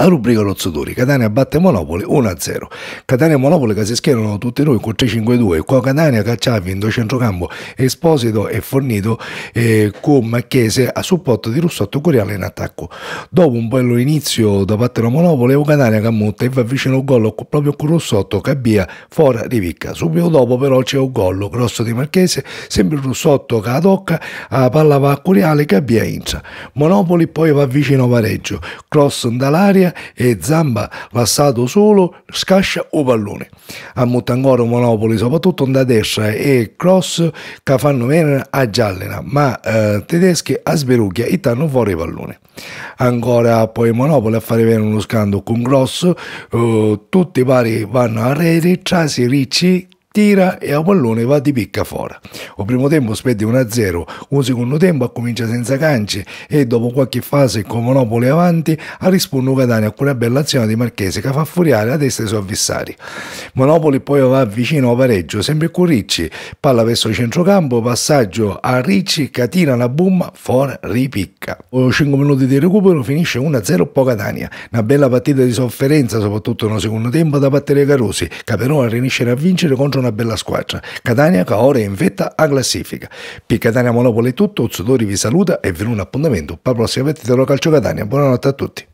La rubrica Rozzatori, Catania batte Monopoli 1-0. Catania e Monopoli che si schierano tutti noi con 3-5-2, qua Catania Cacciavi in centrocampo Esposito e Fornito eh, con Macchese a supporto di Russotto Coriale in attacco. Dopo un bello inizio da parte della Monopoli, Catania che ammonta e va vicino al gol proprio con Russotto, Cabbia, Fora, Rivicca. Subito dopo però c'è un gol grosso di Marchese, sempre Russotto che la tocca, la palla va a Coriale, Cabbia Inza. Monopoli poi va vicino a pareggio, cross dall'aria e Zamba lassato solo scascia o pallone. A Muttangoro Monopoli soprattutto da destra e cross che fanno bene a Giallena ma eh, tedeschi a sberucchia e tanno fuori pallone. Ancora poi Monopoli a fare bene uno scando con Gross, eh, tutti i pari vanno a Reri, Trasi Ricci tira e a pallone va di picca fuori. O primo tempo spende 1-0, un secondo tempo comincia senza cance e dopo qualche fase con Monopoli avanti a rispondere Catania a quella bella azione di Marchese che fa furiare a destra i suoi avversari. Monopoli poi va vicino a pareggio, sempre con Ricci, palla verso il centrocampo, passaggio a Ricci, catina la bomba, fuori, ripicca. O 5 minuti di recupero finisce 1-0 po' Catania, una bella partita di sofferenza soprattutto nel secondo tempo da battere Carosi che però riesce a vincere contro una bella squadra. Catania che ora è in vetta a classifica. Per Catania Monopoli è tutto, Uzzodori vi saluta e vi un appuntamento per la prossima partita del Calcio Catania. Buonanotte a tutti.